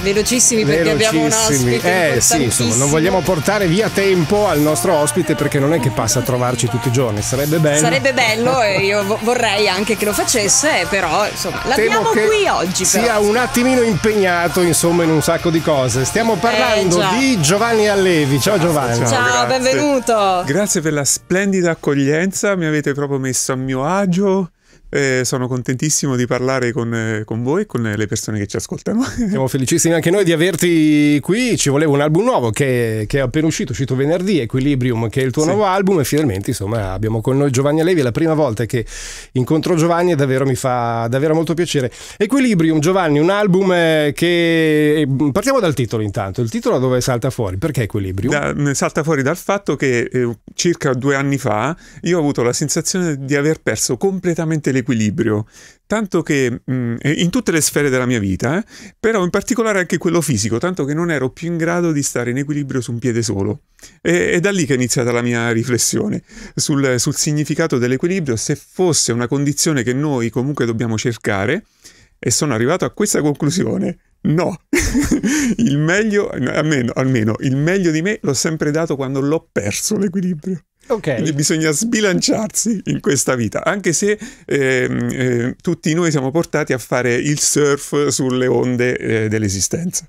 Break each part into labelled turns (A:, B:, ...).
A: velocissimi perché velocissimi. abbiamo un ospite. Eh sì, insomma, non vogliamo
B: portare via tempo al nostro ospite perché non è che passa a trovarci tutti i giorni, sarebbe bello. Sarebbe
A: bello e io vorrei anche che lo facesse, eh, però insomma, l'abbiamo Temo qui oggi. Però. Sia
B: un attimino impegnato, insomma, in un sacco di cose. Stiamo eh,
A: parlando eh,
B: di Giovanni Allevi. Ciao, ciao
A: Giovanni.
C: Ciao, ciao benvenuto. Grazie per la splendida accoglienza, mi avete proprio messo a mio agio. Eh, sono contentissimo di parlare con, con, voi e con le persone che ci ascoltano. Siamo felicissimi anche noi di averti qui. Ci voleva un album nuovo che, che è appena uscito, uscito
B: venerdì, Equilibrium, che è il tuo sì. nuovo album. E finalmente, insomma, abbiamo con noi Giovanni Levi. È la prima volta che incontro Giovanni e davvero mi fa davvero molto piacere. Equilibrium, Giovanni, un album eh,
C: che. Eh, partiamo dal titolo, intanto. Il titolo dove salta fuori? Perché Equilibrium? Da, mm, salta fuori dal fatto che eh, circa due anni fa io ho avuto la sensazione di aver perso completamente l'equilibrio, tanto che mh, mm, in tutte le sfere della mia vita, eh, però in particolare anche quello fisico, tanto che non ero più in grado di stare in equilibrio su un piede solo. E, è da lì che è iniziata la mia riflessione sul, sul significato dell'equilibrio, se fosse una condizione che noi comunque dobbiamo cercare, e sono arrivato a questa conclusione. No, il meglio, almeno, almeno il meglio di me l'ho sempre dato quando l'ho perso l'equilibrio. Okay. Quindi bisogna sbilanciarsi in questa vita, anche se eh, eh, tutti noi siamo portati a fare il surf sulle onde eh, dell'esistenza.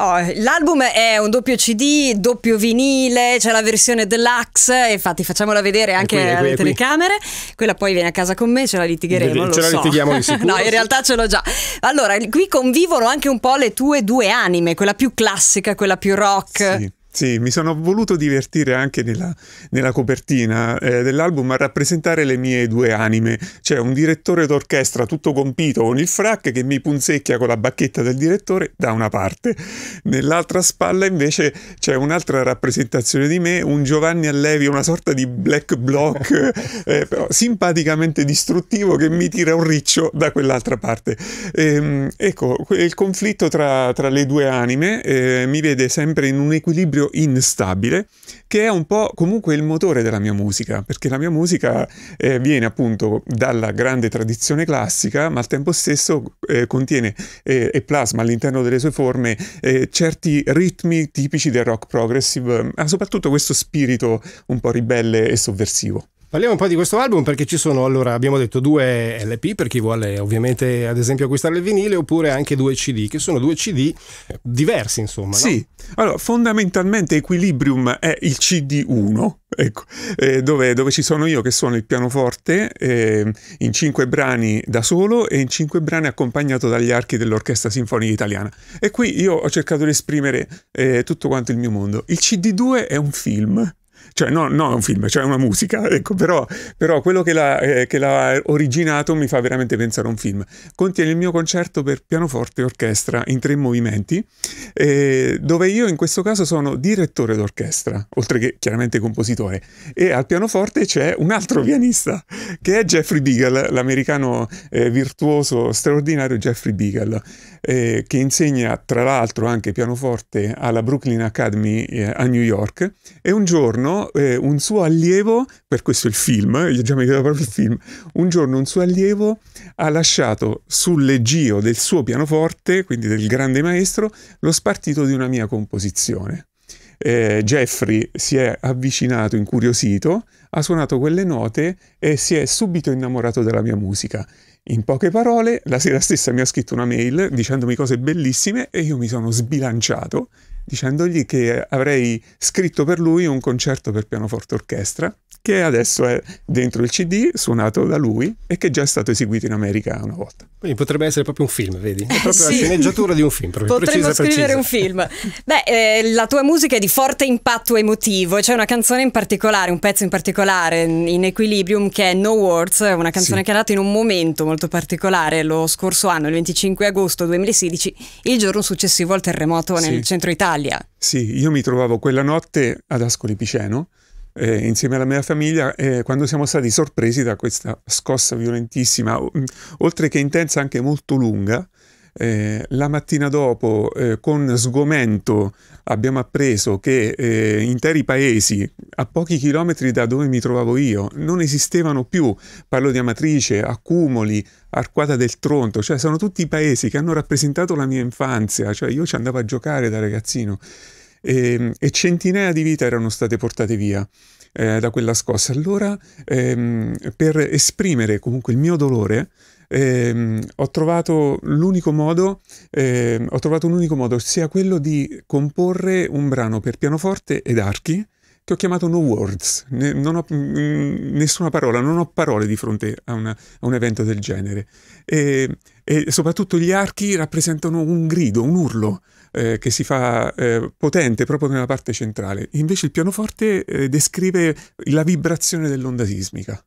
A: Oh, l'album è un doppio CD, doppio vinile, c'è la versione deluxe, infatti facciamola vedere anche qui, alle qui, telecamere. Quella poi viene a casa con me, ce la litigheremo. Ce la so. litighiamo di sicuro. no, in realtà ce l'ho già. Allora, qui convivono anche un po' le tue due anime, quella più classica, quella più rock.
C: Sì. Sì, mi sono voluto divertire anche nella, nella copertina eh, dell'album a rappresentare le mie due anime, C'è un direttore d'orchestra tutto compito con il frac che mi punzecchia con la bacchetta del direttore da una parte, nell'altra spalla invece c'è un'altra rappresentazione di me, un Giovanni Allevi, una sorta di black block, eh, però simpaticamente distruttivo che mi tira un riccio da quell'altra parte. Ehm, ecco, il conflitto tra, tra, le due anime eh, mi vede sempre in un equilibrio instabile che è un po' comunque il motore della mia musica, perché la mia musica eh, viene appunto dalla grande tradizione classica, ma al tempo stesso eh, contiene eh, e plasma all'interno delle sue forme eh, certi ritmi tipici del rock progressive, ma soprattutto questo spirito un po' ribelle e sovversivo. Parliamo un po' di questo album perché ci sono, allora, abbiamo detto
B: due LP per chi vuole ovviamente ad esempio acquistare il vinile oppure anche due CD, che sono due CD
C: diversi insomma. Sì, allora fondamentalmente Equilibrium è il CD1, ecco, eh, dove, dove, ci sono io che suono il pianoforte eh, in cinque brani da solo e in cinque brani accompagnato dagli archi dell'Orchestra Sinfonica Italiana. E qui io ho cercato di esprimere eh, tutto quanto il mio mondo. Il CD2 è un film cioè no, no, è un film, cioè è una musica, ecco, però, però quello che l'ha, eh, che l'ha, originato mi fa veramente pensare a un film. Contiene il mio concerto per pianoforte e orchestra in tre movimenti, eh, dove io in questo caso sono direttore d'orchestra, oltre che chiaramente compositore, e al pianoforte c'è un altro pianista, che è Jeffrey Beagle, l'americano eh, virtuoso straordinario Jeffrey Beagle, eh, che insegna tra l'altro anche pianoforte alla Brooklyn Academy eh, a New York, e un giorno giorno eh, un suo allievo, per questo il film, eh, già mi chiedevo proprio il film, un giorno un suo allievo ha lasciato sul leggio del suo pianoforte, quindi del grande maestro, lo spartito di una mia composizione. Eh, Jeffrey si è avvicinato incuriosito, ha suonato quelle note e si è subito innamorato della mia musica. In poche parole, la sera stessa mi ha scritto una mail dicendomi cose bellissime e io mi sono sbilanciato dicendogli che avrei scritto per lui un concerto per pianoforte orchestra che adesso è dentro il CD, suonato da lui e che è già stato eseguito in America una volta. Quindi potrebbe essere proprio un film, vedi? È proprio sì. la sceneggiatura di un film. Potremmo precisa, scrivere precisa. un film.
A: Beh, eh, la tua musica è di forte impatto emotivo, c'è una canzone in particolare, un pezzo in particolare in Equilibrium che è No Words, una canzone sì. che è nata in un momento molto particolare lo scorso anno, il 25 agosto 2016, il giorno successivo al terremoto nel centro Italia.
C: Sì, io mi trovavo quella notte ad Ascoli Piceno eh, insieme alla mia famiglia eh, quando siamo stati sorpresi da questa scossa violentissima, mm, oltre che intensa anche molto lunga. Eh, la mattina dopo, eh, con sgomento, abbiamo appreso che eh, interi paesi a pochi chilometri da dove mi trovavo io non esistevano più. Parlo di Amatrice, Accumoli, Arquata del Tronto, cioè sono tutti paesi che hanno rappresentato la mia infanzia, cioè io ci andavo a giocare da ragazzino e, ehm, e centinaia di vite erano state portate via eh, da quella scossa. Allora, ehm, per esprimere comunque il mio dolore, ehm, ho trovato l'unico modo, ehm, ho trovato un unico modo, sia quello di comporre un brano per pianoforte ed archi, che ho chiamato No Words, ne, non ho mh, mm, nessuna parola, non ho parole di fronte a, una, a un evento del genere. E, e, soprattutto gli archi rappresentano un grido, un urlo, eh, che si fa eh, potente proprio nella parte centrale. Invece il pianoforte eh, descrive la vibrazione dell'onda sismica.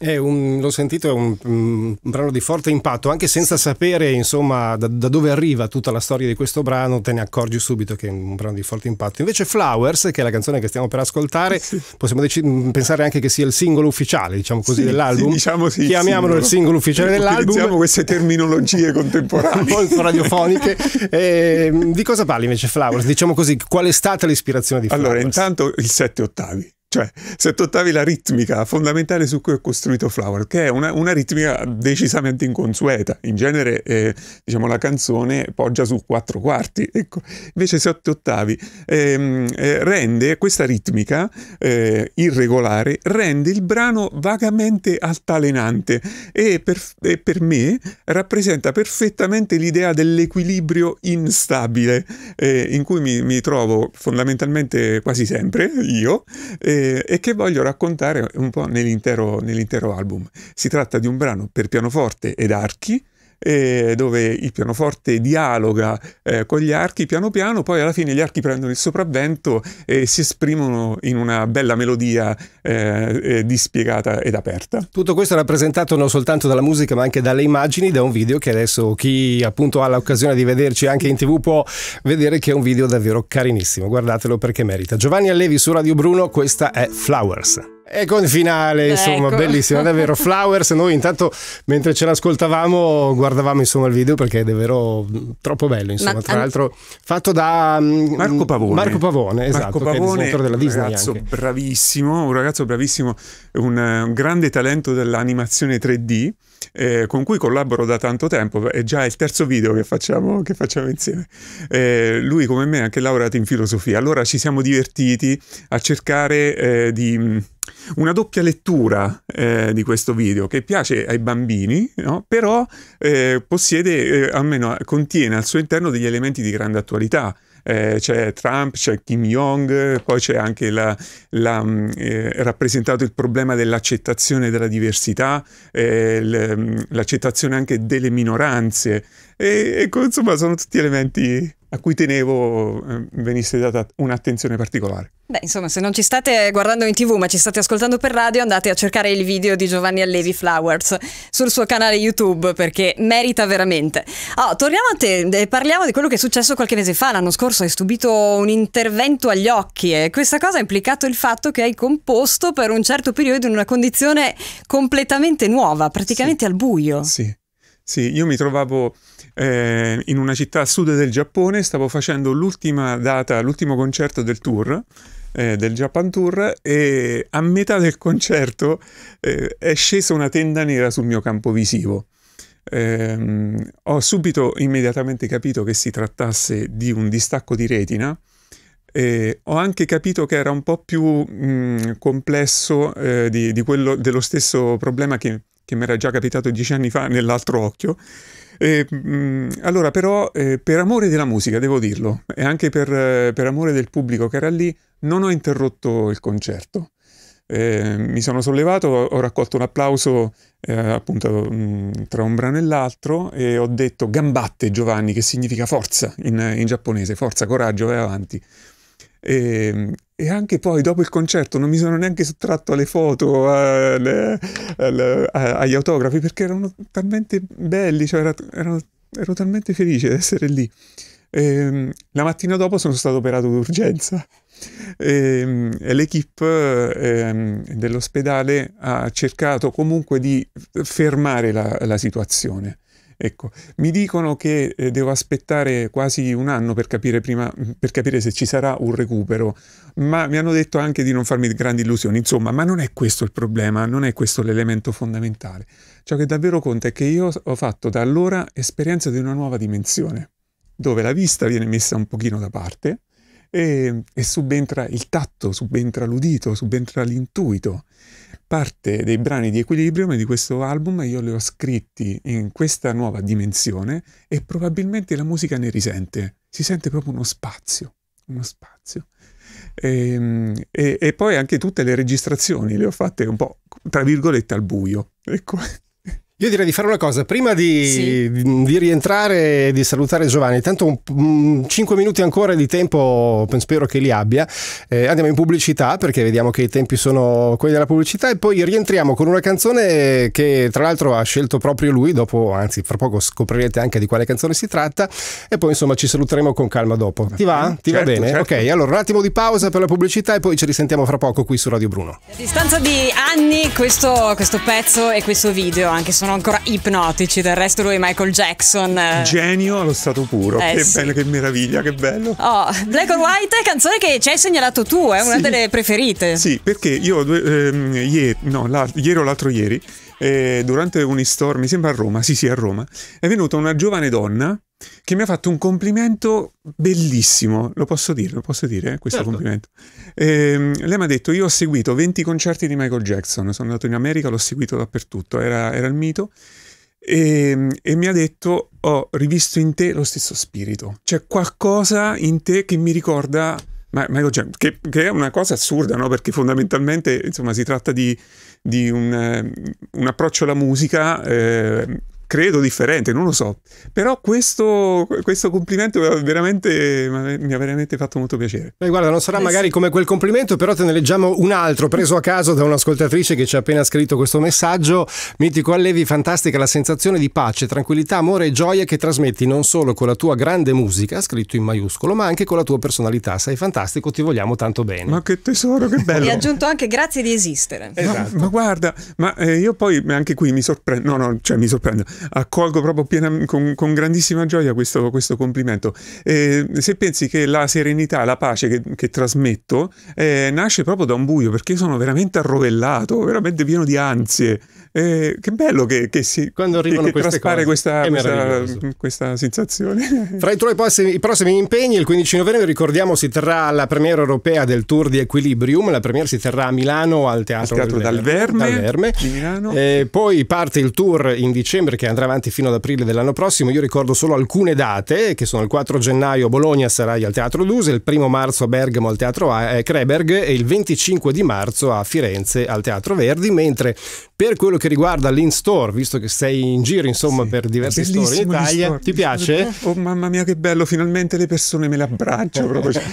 C: Un, l'ho sentito, è un,
B: un, brano di forte impatto, anche senza sapere insomma da, da, dove arriva tutta la storia di questo brano, te ne accorgi subito che è un brano di forte impatto. Invece Flowers, che è la canzone che stiamo per ascoltare, sì. possiamo dec- mm, pensare anche che sia il singolo ufficiale, diciamo così, sì, dell'album. Sì, diciamo sì, Chiamiamolo il singolo ufficiale dell'album. Utilizziamo
C: queste terminologie contemporanee. molto radiofoniche. e, ehm, di cosa parli invece Flowers? Diciamo così, qual è stata l'ispirazione di Flowers? Allora, intanto il sette ottavi. Cioè, se toccavi la ritmica fondamentale su cui ho costruito Flower, che è una, una ritmica decisamente inconsueta. In genere, eh, diciamo, la canzone poggia su quattro quarti. Ecco, invece sette ottavi ehm, eh, rende questa ritmica eh, irregolare, rende il brano vagamente altalenante e per, e per me rappresenta perfettamente l'idea dell'equilibrio instabile eh, in cui mi, mi, trovo fondamentalmente quasi sempre io. Eh, e che voglio raccontare un po' nell'intero, nell'intero album. Si tratta di un brano per pianoforte ed archi, eh, dove il pianoforte dialoga eh, con gli archi piano piano, poi alla fine gli archi prendono il sopravvento e si esprimono in una bella melodia eh, eh, dispiegata ed aperta. Tutto questo è rappresentato non soltanto dalla
B: musica ma anche dalle immagini, da un video che adesso chi appunto ha l'occasione di vederci anche in tv può vedere che è un video davvero carinissimo, guardatelo perché merita. Giovanni Allevi su Radio Bruno, questa è Flowers. E con finale, insomma, ecco. bellissimo, davvero. Flowers, noi intanto mentre ce l'ascoltavamo guardavamo insomma il video perché è davvero mm, troppo bello, insomma, Ma, tra l'altro fatto da um, Marco Pavone. Marco Pavone, esatto, Marco Pavone, che è della Disney. Un ragazzo anche.
C: bravissimo, un ragazzo bravissimo, un, un grande talento dell'animazione 3D. Eh, con cui collaboro da tanto tempo, è già il terzo video che facciamo, che facciamo insieme. Eh, lui come me è anche laureato in filosofia, allora ci siamo divertiti a cercare eh, di mm, una doppia lettura eh, di questo video che piace ai bambini, no? però eh, possiede, eh, almeno contiene al suo interno degli elementi di grande attualità. Eh, c'è Trump, c'è Kim Jong, poi c'è anche la, la, mm, eh, rappresentato il problema dell'accettazione della diversità, eh, mm, l'accettazione anche delle minoranze. E, e ecco, insomma sono tutti elementi a cui tenevo eh, venisse data un'attenzione particolare.
A: Beh, insomma, se non ci state guardando in tv ma ci state ascoltando per radio, andate a cercare il video di Giovanni Allevi Flowers sul suo canale YouTube perché merita veramente. Oh, torniamo a te, eh, parliamo di quello che è successo qualche mese fa, l'anno scorso hai subito un intervento agli occhi e questa cosa ha implicato il fatto che hai composto per un certo periodo in una condizione completamente nuova, praticamente sì. al buio. Sì.
C: Sì, io mi trovavo eh, in una città a sud del Giappone, stavo facendo l'ultima data, l'ultimo concerto del tour, eh, del Japan Tour, e a metà del concerto eh, è scesa una tenda nera sul mio campo visivo. Ehm, ho subito immediatamente capito che si trattasse di un distacco di retina. Eh, ho anche capito che era un po' più mh, mm, complesso eh, di, di, quello dello stesso problema che che mi era già capitato dieci anni fa nell'altro occhio. E, mh, mm, allora però eh, per amore della musica, devo dirlo, e anche per, eh, per amore del pubblico che era lì, non ho interrotto il concerto. Eh, mi sono sollevato, ho raccolto un applauso eh, appunto mh, mm, tra un brano e l'altro e ho detto gambatte Giovanni, che significa forza in, in giapponese, forza, coraggio, vai avanti. E, e anche poi dopo il concerto non mi sono neanche sottratto alle foto, alle, alle, agli autografi, perché erano talmente belli, cioè era, erano, ero talmente felice di essere lì. E, ehm, la mattina dopo sono stato operato d'urgenza e, ehm, e l'equipe eh, dell'ospedale ha cercato comunque di fermare la, la situazione. Ecco, mi dicono che eh, devo aspettare quasi un anno per capire, prima, mm, per capire se ci sarà un recupero, ma mi hanno detto anche di non farmi grandi illusioni. Insomma, ma non è questo il problema, non è questo l'elemento fondamentale. Ciò che davvero conta è che io ho fatto da allora esperienza di una nuova dimensione, dove la vista viene messa un pochino da parte, e, e subentra il tatto, subentra l'udito, subentra l'intuito. Parte dei brani di Equilibrium di questo album io li ho scritti in questa nuova dimensione e probabilmente la musica ne risente, si sente proprio uno spazio, uno spazio. E, ehm, e, e, poi anche tutte le registrazioni le ho fatte un po' tra virgolette al buio. Ecco, io direi
B: di fare una cosa, prima di, sì. di rientrare e di salutare Giovanni, tanto um, mm, 5 minuti ancora di tempo spero che li abbia, eh, andiamo in pubblicità perché vediamo che i tempi sono quelli della pubblicità e poi rientriamo con una canzone che tra l'altro ha scelto proprio lui, dopo anzi fra poco scoprirete anche di quale canzone si tratta e poi insomma ci saluteremo con calma dopo. Ti va? Eh, Ti certo, va bene? Certo. Ok, allora un attimo di pausa per la pubblicità e poi ci risentiamo fra poco qui su
C: Radio Bruno. A
A: distanza di anni questo, questo pezzo e questo video anche sono sono ancora ipnotici. Del resto, lui è Michael Jackson. Eh.
C: Genio allo stato puro. Eh, che sì. bello, che meraviglia, che bello.
A: Oh, Black or White, canzone che ci hai segnalato tu, è una sì. delle preferite. Sì,
C: perché io ehm, ieri, no, ieri o l'altro ieri, eh, durante un store, mi sembra a Roma, sì, sì, a Roma, è venuta una giovane donna che mi ha fatto un complimento bellissimo, lo posso dire, lo posso dire eh, questo certo. complimento. E, ehm, lei mi ha detto, io ho seguito 20 concerti di Michael Jackson, sono andato in America, l'ho seguito dappertutto, era, era il mito, e, ehm, e mi ha detto, ho rivisto in te lo stesso spirito, c'è qualcosa in te che mi ricorda Michael Jackson, che, che, è una cosa assurda, no? perché fondamentalmente insomma, si tratta di, di un, ehm, un, approccio alla musica eh, credo differente, non lo so. Però questo, questo complimento mi ha veramente fatto molto piacere.
B: Beh, guarda, non sarà eh, magari come quel complimento, però te ne leggiamo un altro preso a caso da un'ascoltatrice che ci ha appena scritto questo messaggio. Mitico Allevi, fantastica la sensazione di pace, tranquillità, amore e gioia che trasmetti non solo con la tua grande musica, scritto in maiuscolo, ma anche con la tua personalità. Sei fantastico, ti vogliamo tanto bene. Ma che tesoro, che bello. E hai aggiunto
A: anche grazie di esistere. Eh, esatto.
C: Ma, ma guarda, ma eh, io poi anche qui mi sorprendo, no, no, cioè mi sorprendo accolgo proprio piena, con, con, grandissima gioia questo, questo complimento. Eh, se pensi che la serenità, la pace che, che trasmetto eh, nasce proprio da un buio, perché sono veramente arrovellato, veramente pieno di ansie. Eh, che bello che, che si Quando arrivano che, che traspare questa, questa, questa, sensazione.
B: Tra i tuoi prossimi, i prossimi impegni, il 15 novembre, ricordiamo, si terrà la premiera europea del Tour di Equilibrium. La premiera si terrà a Milano al Teatro, al teatro del, del Verme. Dal Verme. Milano. Eh, poi parte il tour in dicembre che andrà avanti fino ad aprile dell'anno prossimo. Io ricordo solo alcune date, che sono il 4 gennaio a Bologna sarai al Teatro Duse, il 1 marzo a Bergamo al Teatro eh, Kreberg e il 25 di marzo a Firenze al Teatro Verdi, mentre per quello che riguarda l'in-store, visto che sei
C: in giro insomma sì, per diversi store in Italia, store. ti piace? Oh mamma mia che bello, finalmente le persone me l'abbracciano proprio. Cioè,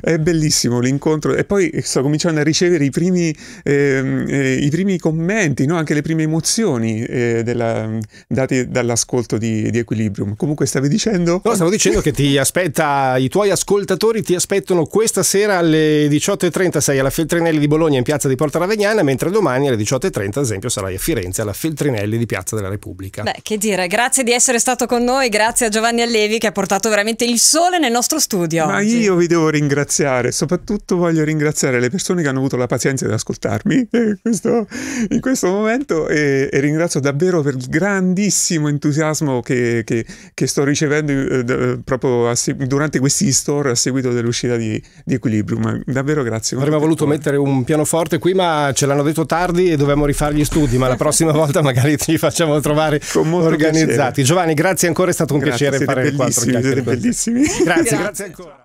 C: è bellissimo l'incontro e poi eh, sto cominciando a ricevere i primi, eh, eh, i primi commenti, no? anche le prime emozioni eh, della, date dall'ascolto di, di, Equilibrium. Comunque stavi dicendo? No, stavo dicendo che
B: ti aspetta, i tuoi ascoltatori ti aspettano questa sera alle 18.30, sei alla Feltrinelli di Bologna in piazza di Porta Ravegnana, mentre domani alle 18.30 esempio esempio sarai a Firenze alla Feltrinelli di Piazza della Repubblica.
A: Beh, che dire, grazie di essere stato con noi, grazie a Giovanni Allevi che ha portato veramente il sole nel nostro studio. Ma oggi. io
C: vi devo ringraziare, soprattutto voglio ringraziare le persone che hanno avuto la pazienza di ascoltarmi eh, questo, in questo momento e, e, ringrazio davvero per il grandissimo entusiasmo che, che, che sto ricevendo eh, proprio a, durante questi store a seguito dell'uscita di, di Equilibrium. Davvero grazie. Avremmo voluto mettere un pianoforte
B: qui, ma ce l'hanno detto tardi e dovevamo rifargli gli studi, ma la prossima volta magari ci facciamo trovare organizzati. Piacere. Giovanni, grazie ancora, è stato un grazie, piacere fare il 4 chiacchiere. Bellissimi. Grazie, grazie ancora.